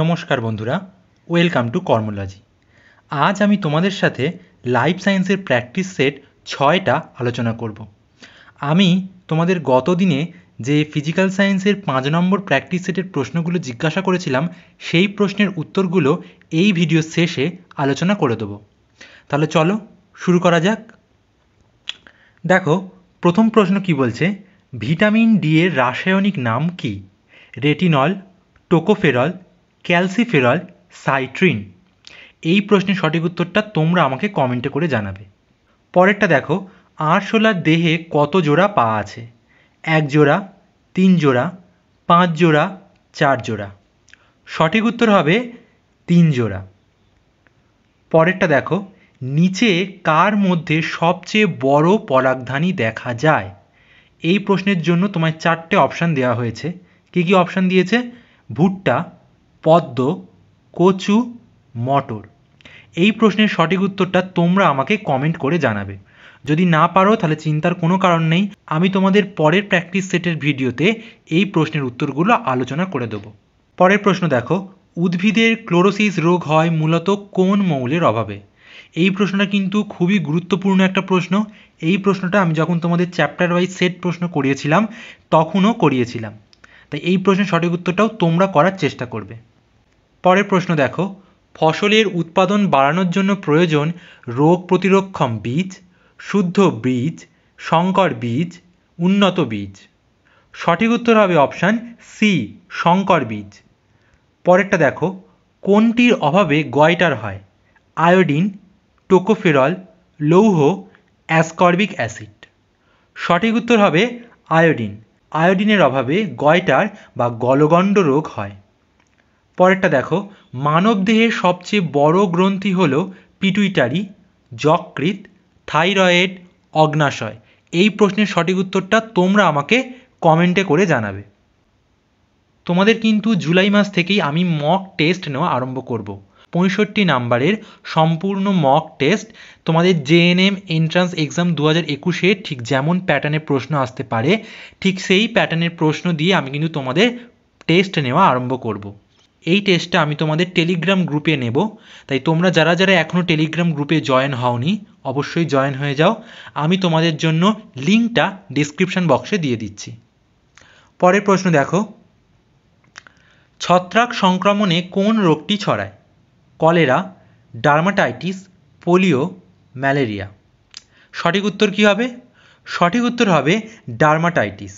নমস্কার বন্ধুরা welcome to কর্মোলজি আজ আমি তোমাদের সাথে লাইফ সায়েন্সের প্র্যাকটিস সেট ছয়টা আলোচনা করব আমি তোমাদের গতদিনে যে ফিজিক্যাল সায়েন্সের পাঁচ নম্বর প্র্যাকটিস সেটের প্রশ্নগুলো জিজ্ঞাসা করেছিলাম সেই প্রশ্নের উত্তরগুলো এই ভিডিও শেষে আলোচনা করে দেবো তাহলে চলো শুরু করা যাক দেখো প্রথম প্রশ্ন কি বলছে ভিটামিন ডি এর রাসায়নিক নাম কি রেটিনল টোকোফেরল ক্যালসিফেরল সাইট্রিন এই প্রশ্নের সঠিক উত্তরটা তোমরা আমাকে কমেন্টে করে জানাবে পরেরটা দেখো আরশোলার দেহে কত জোড়া পা আছে এক জোড়া তিন জোড়া পাঁচ জোড়া চার জোড়া সঠিক উত্তর হবে তিন জোড়া পরেরটা দেখো নিচে কার মধ্যে সবচেয়ে বড় পরাগধানী দেখা যায় এই প্রশ্নের জন্য তোমায় চারটে অপশান দেওয়া হয়েছে কী কী অপশান দিয়েছে ভুট্টা পদ্ম কচু মটর এই প্রশ্নের সঠিক উত্তরটা তোমরা আমাকে কমেন্ট করে জানাবে যদি না পারো তাহলে চিন্তার কোনো কারণ নেই আমি তোমাদের পরের প্র্যাকটিস সেটের ভিডিওতে এই প্রশ্নের উত্তরগুলো আলোচনা করে দেবো পরের প্রশ্ন দেখো উদ্ভিদের ক্লোরোসিস রোগ হয় মূলত কোন মৌলের অভাবে এই প্রশ্নটা কিন্তু খুবই গুরুত্বপূর্ণ একটা প্রশ্ন এই প্রশ্নটা আমি যখন তোমাদের চ্যাপ্টার ওয়াইজ সেট প্রশ্ন করিয়েছিলাম তখনও করিয়েছিলাম তাই এই প্রশ্নের সঠিক উত্তরটাও তোমরা করার চেষ্টা করবে পরের প্রশ্ন দেখো ফসলের উৎপাদন বাড়ানোর জন্য প্রয়োজন রোগ প্রতিরক্ষম বীজ শুদ্ধ বীজ সংকর বীজ উন্নত বীজ সঠিক উত্তর হবে অপশান সি সংকর বীজ পরেরটা দেখো কোনটির অভাবে গয়টার হয় আয়োডিন টোকোফেরল লৌহ অ্যাসকর্বিক অ্যাসিড সঠিক উত্তর হবে আয়োডিন আয়োডিনের অভাবে গয়টার বা গলগণ্ড রোগ হয় পরেরটা দেখো মানবদেহের সবচেয়ে বড় গ্রন্থি হল পিটুইটারি যকৃৎ থাইরয়েড অগ্নাশয় এই প্রশ্নের সঠিক উত্তরটা তোমরা আমাকে কমেন্টে করে জানাবে তোমাদের কিন্তু জুলাই মাস থেকেই আমি মক টেস্ট নেওয়া আরম্ভ করব পঁয়ষট্টি নাম্বারের সম্পূর্ণ মক টেস্ট তোমাদের জেএনএম এন্ট্রান্স এক্সাম দু হাজার একুশে ঠিক যেমন প্যাটার্নের প্রশ্ন আসতে পারে ঠিক সেই প্যাটার্নের প্রশ্ন দিয়ে আমি কিন্তু তোমাদের টেস্ট নেওয়া আরম্ভ করব এই টেস্টটা আমি তোমাদের টেলিগ্রাম গ্রুপে নেব তাই তোমরা যারা যারা এখনও টেলিগ্রাম গ্রুপে জয়েন হওনি অবশ্যই জয়েন হয়ে যাও আমি তোমাদের জন্য লিঙ্কটা ডিসক্রিপশন বক্সে দিয়ে দিচ্ছি পরের প্রশ্ন দেখো ছত্রাক সংক্রমণে কোন রোগটি ছড়ায় কলেরা ডার্মাটাইটিস পোলিও ম্যালেরিয়া সঠিক উত্তর কী হবে সঠিক উত্তর হবে ডার্মাটাইটিস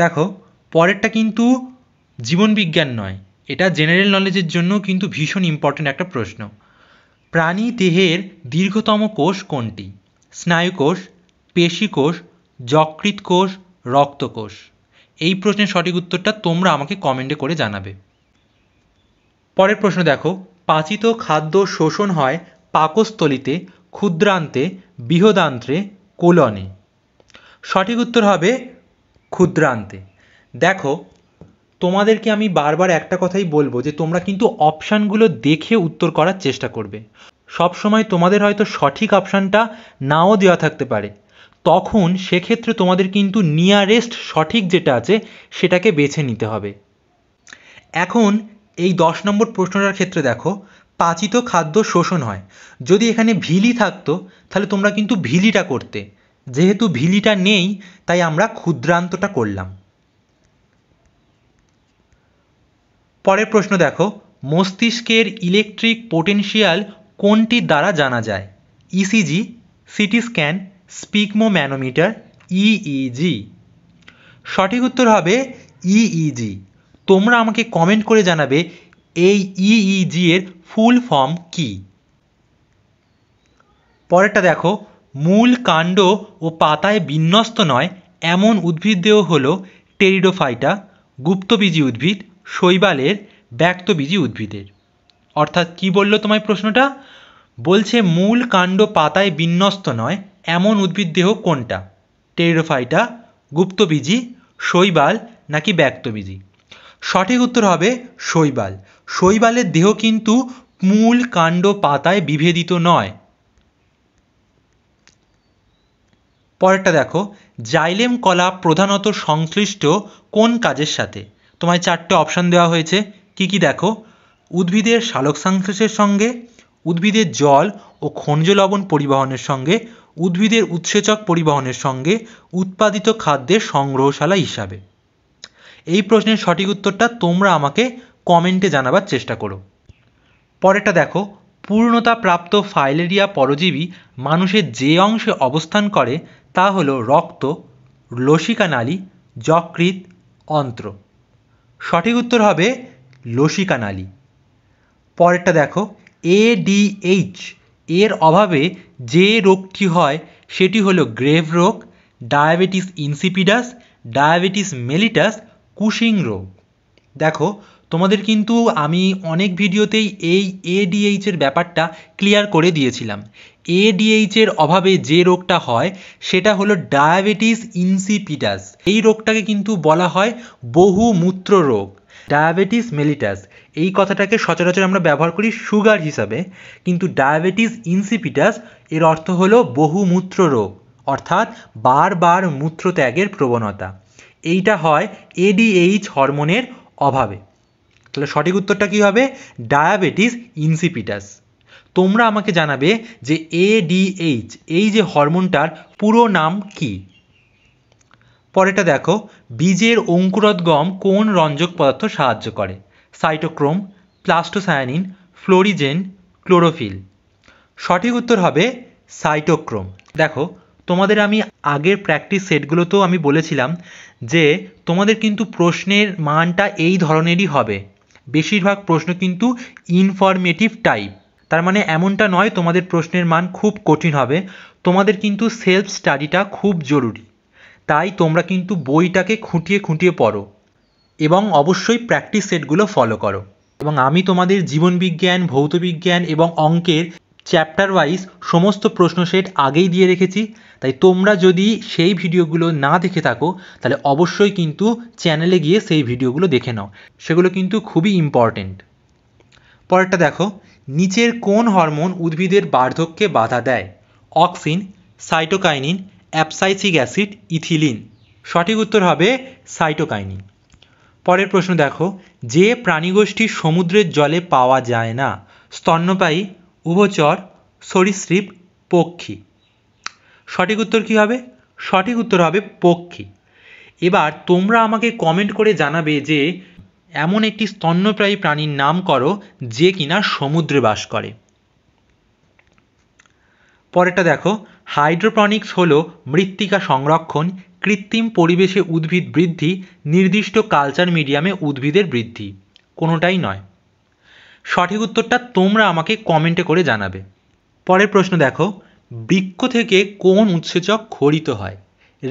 দেখো পরেরটা কিন্তু জীবনবিজ্ঞান নয় এটা জেনারেল নলেজের জন্য কিন্তু ভীষণ ইম্পর্ট্যান্ট একটা প্রশ্ন প্রাণী দেহের দীর্ঘতম কোষ কোনটি স্নায়ুকোষ পেশিকোষ যকৃৎ কোষ রক্তকোষ এই প্রশ্নের সঠিক উত্তরটা তোমরা আমাকে কমেন্টে করে জানাবে পরের প্রশ্ন দেখো পাচিত খাদ্য শোষণ হয় পাকস্থলিতে ক্ষুদ্রান্তে বৃহদান্ত্রে কোলনে সঠিক উত্তর হবে ক্ষুদ্রান্তে দেখো তোমাদেরকে আমি বারবার একটা কথাই বলবো যে তোমরা কিন্তু অপশানগুলো দেখে উত্তর করার চেষ্টা করবে সব সময় তোমাদের হয়তো সঠিক অপশানটা নাও দেওয়া থাকতে পারে তখন সেক্ষেত্রে তোমাদের কিন্তু নিয়ারেস্ট সঠিক যেটা আছে সেটাকে বেছে নিতে হবে এখন এই দশ নম্বর প্রশ্নটার ক্ষেত্রে দেখো পাচিত খাদ্য শোষণ হয় যদি এখানে ভিলি থাকতো তাহলে তোমরা কিন্তু ভিলিটা করতে যেহেতু ভিলিটা নেই তাই আমরা ক্ষুদ্রান্তটা করলাম পরের প্রশ্ন দেখো মস্তিষ্কের ইলেকট্রিক পোটেনশিয়াল কোনটি দ্বারা জানা যায় ECG CT scan sphygmomanometer EEG সঠিক উত্তর হবে ইইজি e e তোমরা আমাকে কমেন্ট করে জানাবে এই ইইজি e এর ফুল ফর্ম কি পরেরটা দেখো মূল কাণ্ড ও পাতায় বিন্যস্ত নয় এমন উদ্ভিদ দেহ হল টেরিডোফাইটা গুপ্তবীজি উদ্ভিদ শৈবালের ব্যক্তবীজী উদ্ভিদের অর্থাৎ কি বললো তোমায় প্রশ্নটা বলছে মূল কাণ্ড পাতায় বিন্যস্ত নয় এমন উদ্ভিদ দেহ কোনটা টেরোফাইটা গুপ্তবীজি শৈবাল নাকি ব্যক্তবীজি সঠিক উত্তর হবে শৈবাল শৈবালের দেহ কিন্তু মূল কাণ্ড পাতায় বিভেদিত নয় পরেরটা দেখো জাইলেম কলা প্রধানত সংশ্লিষ্ট কোন কাজের সাথে তোমায় চারটে অপশান দেওয়া হয়েছে কি কি দেখো উদ্ভিদের সালোকসংশ্লেষের সঙ্গে উদ্ভিদের জল ও খনিজ লবণ পরিবহনের সঙ্গে উদ্ভিদের উৎসেচক পরিবহনের সঙ্গে উৎপাদিত খাদ্যের সংগ্রহশালা হিসাবে এই প্রশ্নের সঠিক উত্তরটা তোমরা আমাকে কমেন্টে জানাবার চেষ্টা করো পরেরটা দেখো পূর্ণতা প্রাপ্ত ফাইলেরিয়া পরজীবী মানুষের যে অংশে অবস্থান করে তা হলো রক্ত লসিকা নালী যকৃত অন্ত্র সঠিক উত্তর হবে লসিকা নালী পরেরটা দেখো এডিএইচ এর অভাবে যে রোগটি হয় সেটি হলো গ্রেভ রোগ diabetes insipidus diabetes mellitus Cushing রোগ দেখো তোমাদের কিন্তু আমি অনেক ভিডিওতেই এই এডিএইচের ব্যাপারটা ক্লিয়ার করে দিয়েছিলাম এডিএইচ এর অভাবে যে রোগটা হয় সেটা হলো ডায়াবেটিস ইনসিপিটাস এই রোগটাকে কিন্তু বলা হয় বহুমূত্র রোগ ডায়াবেটিস মেলিটাস এই কথাটাকে সচরাচর আমরা ব্যবহার করি সুগার হিসাবে কিন্তু ডায়াবেটিস ইনসিপিটাস এর অর্থ হলো বহুমূত্র রোগ অর্থাৎ বারবার মূত্র ত্যাগের প্রবণতা এইটা হয় এডিএইচ হরমোনের অভাবে তাহলে সঠিক উত্তরটা কী হবে ডায়াবেটিস ইনসিপিটাস তোমরা আমাকে জানাবে যে এডিএইচ এই যে হরমোনটার পুরো নাম কি পরেটা দেখো বীজের অঙ্কুরোদ্গম কোন রঞ্জক পদার্থ সাহায্য করে সাইটোক্রোম প্লাস্টোসায়ানিন ফ্লোরিজেন ক্লোরোফিল সঠিক উত্তর হবে সাইটোক্রোম দেখো তোমাদের আমি আগের প্র্যাকটিস সেটগুলোতেও আমি বলেছিলাম যে তোমাদের কিন্তু প্রশ্নের মানটা এই ধরনেরই হবে বেশিরভাগ প্রশ্ন কিন্তু ইনফরমেটিভ টাইপ তার মানে এমনটা নয় তোমাদের প্রশ্নের মান খুব কঠিন হবে তোমাদের কিন্তু সেলফ স্টাডিটা খুব জরুরি তাই তোমরা কিন্তু বইটাকে খুঁটিয়ে খুঁটিয়ে পড়ো এবং অবশ্যই প্র্যাকটিস সেটগুলো ফলো করো এবং আমি তোমাদের জীবনবিজ্ঞান ভৌতবিজ্ঞান এবং অঙ্কের চ্যাপ্টার ওয়াইজ সমস্ত প্রশ্ন সেট আগেই দিয়ে রেখেছি তাই তোমরা যদি সেই ভিডিওগুলো না দেখে থাকো তাহলে অবশ্যই কিন্তু চ্যানেলে গিয়ে সেই ভিডিওগুলো দেখে নাও সেগুলো কিন্তু খুবই ইম্পর্টেন্ট পরেরটা দেখো নিচের কোন হরমোন উদ্ভিদের বার্ধক্যে বাধা দেয় auxin cytokinin abscisic acid ethylene সঠিক উত্তর হবে সাইটোকাইনিন পরের প্রশ্ন দেখো যে প্রাণীগোষ্ঠী সমুদ্রের জলে পাওয়া যায় না স্তন্যপায়ী উভচর সরীসৃপ পক্ষী সঠিক উত্তর কী হবে সঠিক উত্তর হবে পক্ষী এবার তোমরা আমাকে কমেন্ট করে জানাবে যে এমন একটি স্তন্যপ্রায়ী প্রাণীর নাম করো যে কিনা সমুদ্রে বাস করে পরেরটা দেখো হাইড্রোপনিক্স হলো মৃত্তিকা সংরক্ষণ কৃত্রিম পরিবেশে উদ্ভিদ বৃদ্ধি নির্দিষ্ট কালচার মিডিয়ামে উদ্ভিদের বৃদ্ধি কোনোটাই নয় সঠিক উত্তরটা তোমরা আমাকে কমেন্টে করে জানাবে পরের প্রশ্ন দেখো বৃক্ষ থেকে কোন উৎসেচক খরিত হয়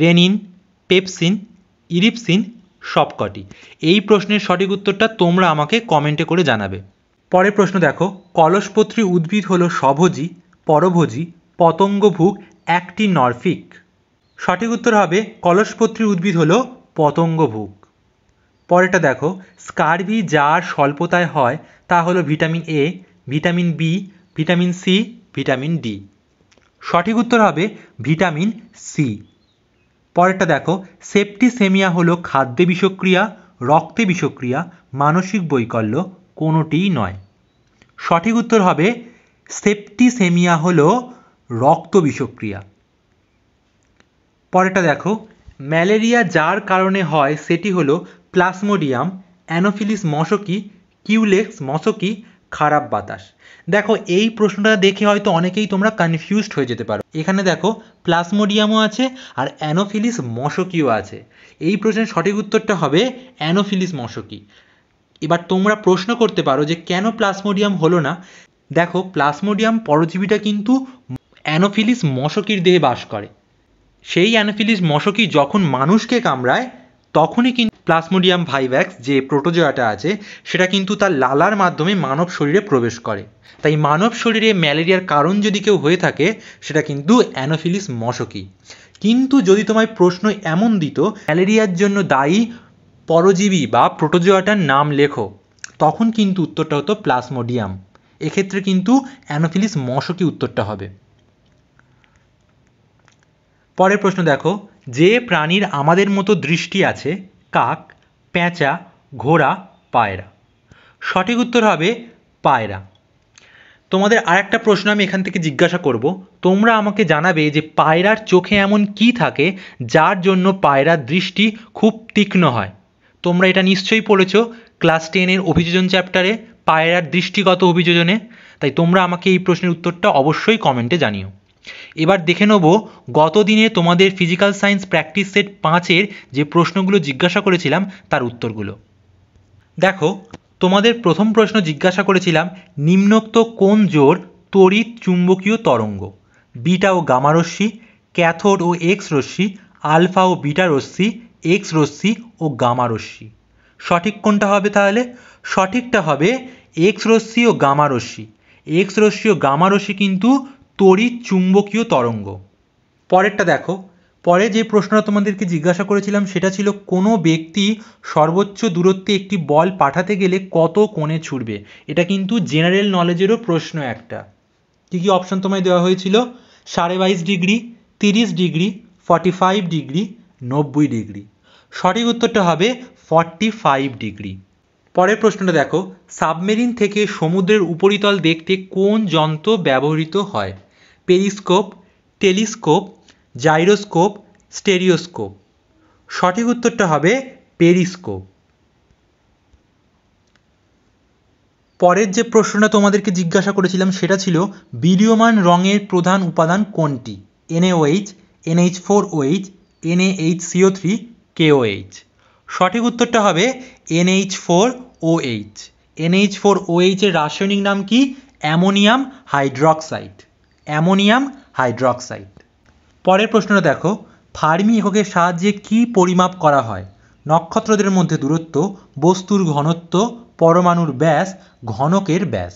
রেনিন পেপসিন ইরিপসিন সবকটি এই প্রশ্নের সঠিক উত্তরটা তোমরা আমাকে কমেন্টে করে জানাবে পরের প্রশ্ন দেখো কলসপত্রী উদ্ভিদ হলো সভোজী পরভোজী পতঙ্গভুক একটি নরফিক সঠিক উত্তর হবে কলসপত্রী উদ্ভিদ হলো পতঙ্গভুক পরেরটা দেখো স্কারভি যার স্বল্পতায় হয় তা হলো vitamin A vitamin B vitamin C vitamin D সঠিক উত্তর হবে ভিটামিন সি পরেরটা দেখো সেপ্টিসেমিয়া হলো খাদ্যে বিষক্রিয়া রক্তে বিষক্রিয়া মানসিক বৈকল্য কোনোটিই নয় সঠিক উত্তর হবে সেপ্টিসেমিয়া হলো রক্ত বিষক্রিয়া পরেরটা দেখো ম্যালেরিয়া যার কারণে হয় সেটি হলো প্লাসমোডিয়াম অ্যানোফিলিস মশকি কিউলেক্স মশকি খারাপ বাতাস দেখো এই প্রশ্নটা দেখে হয়তো অনেকেই তোমরা কনফিউজড হয়ে যেতে পারো এখানে দেখো প্লাসমোডিয়ামও আছে আর অ্যানোফিলিস মশকিও আছে এই প্রশ্নের সঠিক উত্তরটা হবে অ্যানোফিলিস মশকি এবার তোমরা প্রশ্ন করতে পারো যে কেন প্লাসমোডিয়াম হলো না দেখো প্লাসমোডিয়াম পরজীবীটা কিন্তু অ্যানোফিলিস মশকির দেহে বাস করে সেই অ্যানোফিলিস মশকি যখন মানুষকে কামড়ায় তখনই কিন্তু প্লাসমোডিয়াম ভাইভ্যাক্স যে প্রোটোজোয়াটা আছে সেটা কিন্তু তার লালার মাধ্যমে মানব শরীরে প্রবেশ করে তাই মানব শরীরে ম্যালেরিয়ার কারণ যদি কেউ হয়ে থাকে সেটা কিন্তু অ্যানোফিলিস মশকি কিন্তু যদি তোমায় প্রশ্ন এমন দিত ম্যালেরিয়ার জন্য দায়ী পরজীবী বা প্রোটোজোয়াটার নাম লেখো তখন কিন্তু উত্তরটা হতো প্লাসমোডিয়াম এক্ষেত্রে কিন্তু অ্যানোফিলিস মশকি উত্তরটা হবে পরের প্রশ্ন দেখো যে প্রাণীর আমাদের মতো দৃষ্টি আছে কাক পেঁচা ঘোড়া পায়রা সঠিক উত্তর হবে পায়রা তোমাদের আরেকটা প্রশ্ন আমি এখান থেকে জিজ্ঞাসা করব তোমরা আমাকে জানাবে যে পায়রার চোখে এমন কি থাকে যার জন্য পায়রার দৃষ্টি খুব তীক্ষ্ণ হয় তোমরা এটা নিশ্চয়ই পড়েছ ক্লাস টেনের অভিযোজন চ্যাপ্টারে পায়রার দৃষ্টিগত অভিযোজনে তাই তোমরা আমাকে এই প্রশ্নের উত্তরটা অবশ্যই কমেন্টে জানিও এবার দেখে নেব গত দিনে তোমাদের ফিজিক্যাল সায়েন্স প্র্যাকটিস সেট পাঁচের যে প্রশ্নগুলো জিজ্ঞাসা করেছিলাম তার উত্তরগুলো দেখো তোমাদের প্রথম প্রশ্ন জিজ্ঞাসা করেছিলাম নিম্নোক্ত কোন জোর তড়িৎ চুম্বকীয় তরঙ্গ বিটা ও গামা রশ্মি ক্যাথোড ও এক্স রশ্মি আলফা ও বিটা রশ্মি এক্স রশ্মি ও গামা রশ্মি সঠিক কোনটা হবে তাহলে সঠিকটা হবে এক্স রশ্মি ও গামা রশ্মি এক্স রশ্মি ও গামা রশ্মি কিন্তু তড়িৎ চুম্বকীয় তরঙ্গ পরেরটা দেখো পরে যে প্রশ্নটা তোমাদেরকে জিজ্ঞাসা করেছিলাম সেটা ছিল কোনো ব্যক্তি সর্বোচ্চ দূরত্বে একটি বল পাঠাতে গেলে কত কোণে ছুটবে এটা কিন্তু জেনারেল নলেজেরও প্রশ্ন একটা কী কী অপশন তোমায় দেওয়া হয়েছিল সাড়ে বাইশ ডিগ্রি তিরিশ ডিগ্রি ফর্টি ফাইভ ডিগ্রি নব্বই ডিগ্রি সঠিক উত্তরটা হবে ফর্টি ফাইভ ডিগ্রি পরের প্রশ্নটা দেখো সাবমেরিন থেকে সমুদ্রের উপরিতল দেখতে কোন যন্ত্র ব্যবহৃত হয় পেরিস্কোপ টেলিস্কোপ জাইরোস্কোপ স্টেরিওস্কোপ সঠিক উত্তরটা হবে পেরিস্কোপ পরের যে প্রশ্নটা তোমাদেরকে জিজ্ঞাসা করেছিলাম সেটা ছিল বিলীয়মান রঙের প্রধান উপাদান কোনটি NAOH NH four OH NH CO three KOH সঠিক উত্তরটা হবে NH four OH NH four ওএইচের রাসায়নিক নাম কি অ্যামোনিয়াম হাইড্রক্সাইড অ্যামোনিয়াম হাইড্রক্সাইড পরের প্রশ্নটা দেখো ফার্মি এককের সাহায্যে কি পরিমাপ করা হয় নক্ষত্রদের মধ্যে দূরত্ব বস্তুর ঘনত্ব পরমাণুর ব্যাস ঘনকের ব্যাস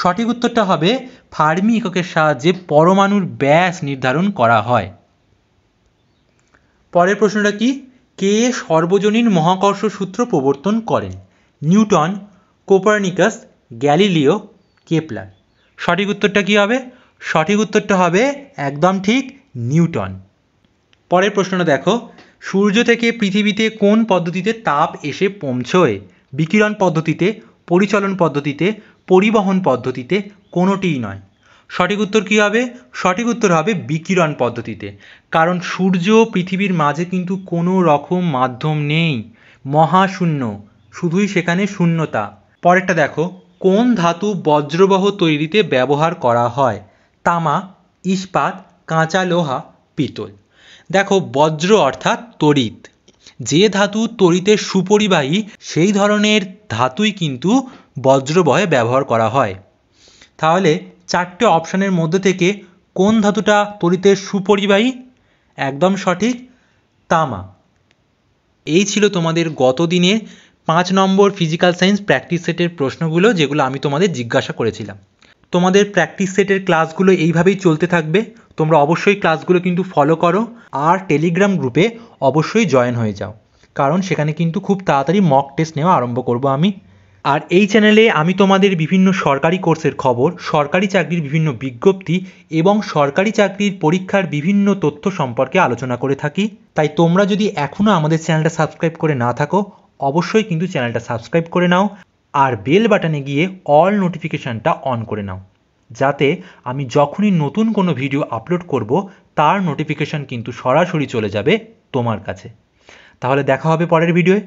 সঠিক উত্তরটা হবে ফার্মি এককের সাহায্যে পরমাণুর ব্যাস নির্ধারণ করা হয় পরের প্রশ্নটা কি কে সর্বজনীন মহাকর্ষ সূত্র প্রবর্তন করেন নিউটন কোপার্নিকাস গ্যালিলিও কেপলার সঠিক উত্তরটা কি হবে সঠিক উত্তরটা হবে একদম ঠিক নিউটন পরের প্রশ্নটা দেখো সূর্য থেকে পৃথিবীতে কোন পদ্ধতিতে তাপ এসে পৌঁছয় বিকিরণ পদ্ধতিতে পরিচলন পদ্ধতিতে পরিবহন পদ্ধতিতে কোনোটিই নয় সঠিক উত্তর কী হবে সঠিক উত্তর হবে বিকিরণ পদ্ধতিতে কারণ সূর্য পৃথিবীর মাঝে কিন্তু কোনো রকম মাধ্যম নেই মহাশূন্য শুধুই সেখানে শূন্যতা পরেরটা দেখো কোন ধাতু বজ্রবহ তৈরিতে ব্যবহার করা হয় তামা ইস্পাত কাঁচা লোহা পিতল দেখো বজ্র অর্থাৎ তড়িৎ যে ধাতু তড়িতের সুপরিবাহী সেই ধরনের ধাতুই কিন্তু বজ্রবহে ব্যবহার করা হয় তাহলে চারটে অপশানের মধ্যে থেকে কোন ধাতুটা তড়িতের সুপরিবাহী একদম সঠিক তামা এই ছিল তোমাদের গত দিনের পাঁচ নম্বর ফিজিক্যাল সায়েন্স প্র্যাকটিস সেটের প্রশ্নগুলো যেগুলো আমি তোমাদের জিজ্ঞাসা করেছিলাম তোমাদের প্র্যাকটিস সেটের ক্লাসগুলো এইভাবেই চলতে থাকবে তোমরা অবশ্যই ক্লাসগুলো কিন্তু ফলো করো আর টেলিগ্রাম গ্রুপে অবশ্যই জয়েন হয়ে যাও কারণ সেখানে কিন্তু খুব তাড়াতাড়ি মক টেস্ট নেওয়া আরম্ভ করব আমি আর এই চ্যানেলে আমি তোমাদের বিভিন্ন সরকারি কোর্সের খবর সরকারি চাকরির বিভিন্ন বিজ্ঞপ্তি এবং সরকারি চাকরির পরীক্ষার বিভিন্ন তথ্য সম্পর্কে আলোচনা করে থাকি তাই তোমরা যদি এখনও আমাদের চ্যানেলটা সাবস্ক্রাইব করে না থাকো অবশ্যই কিন্তু চ্যানেলটা সাবস্ক্রাইব করে নাও আর বেল বাটনে গিয়ে অল নোটিফিকেশানটা অন করে নাও যাতে আমি যখনই নতুন কোনো ভিডিও আপলোড করব তার নোটিফিকেশান কিন্তু সরাসরি চলে যাবে তোমার কাছে তাহলে দেখা হবে পরের ভিডিওয়ে